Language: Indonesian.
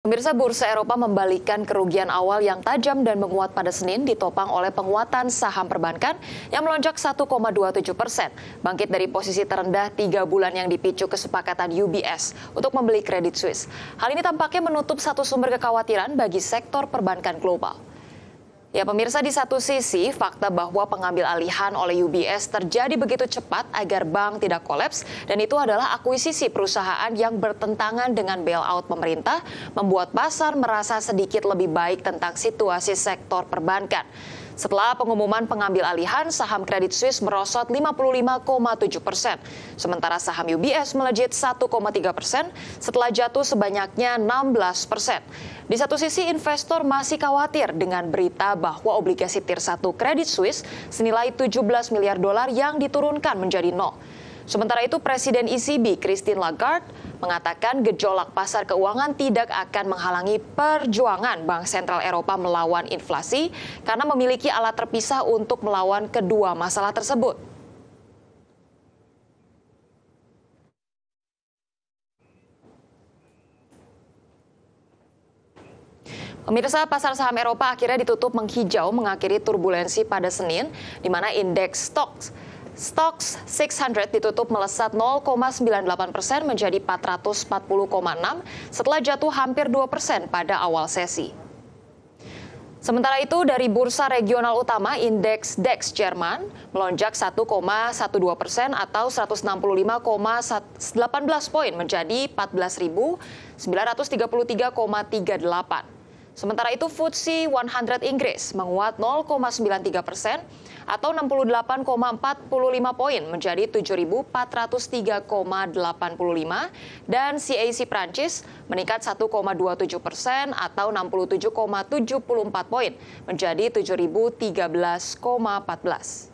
Pemirsa Bursa Eropa membalikan kerugian awal yang tajam dan menguat pada Senin ditopang oleh penguatan saham perbankan yang melonjak 1,27 persen. Bangkit dari posisi terendah tiga bulan yang dipicu kesepakatan UBS untuk membeli kredit Swiss. Hal ini tampaknya menutup satu sumber kekhawatiran bagi sektor perbankan global. Ya pemirsa di satu sisi fakta bahwa pengambil alihan oleh UBS terjadi begitu cepat agar bank tidak kolaps dan itu adalah akuisisi perusahaan yang bertentangan dengan bailout pemerintah membuat pasar merasa sedikit lebih baik tentang situasi sektor perbankan. Setelah pengumuman pengambil alihan, saham Credit Suisse merosot 55,7 persen. Sementara saham UBS melejit 1,3 persen setelah jatuh sebanyaknya 16 persen. Di satu sisi, investor masih khawatir dengan berita bahwa obligasi tier 1 Credit Suisse senilai 17 miliar dolar yang diturunkan menjadi nol. Sementara itu Presiden ECB Christine Lagarde mengatakan gejolak pasar keuangan tidak akan menghalangi perjuangan Bank Sentral Eropa melawan inflasi karena memiliki alat terpisah untuk melawan kedua masalah tersebut. Pemirsa pasar saham Eropa akhirnya ditutup menghijau mengakhiri turbulensi pada Senin, di mana indeks stocks Stocks 600 ditutup melesat 0,98 persen menjadi 440,6 setelah jatuh hampir 2 persen pada awal sesi. Sementara itu dari bursa regional utama indeks DEX Jerman melonjak 1,12 persen atau 165,18 poin menjadi 14.933,38. Sementara itu FTSE 100 Inggris menguat 0,93 persen atau 68,45 poin menjadi 7.403,85 dan CAC Prancis meningkat 1,27 persen atau 67,74 poin menjadi 7.013,14.